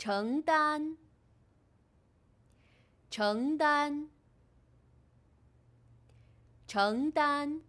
承担，承担，承担。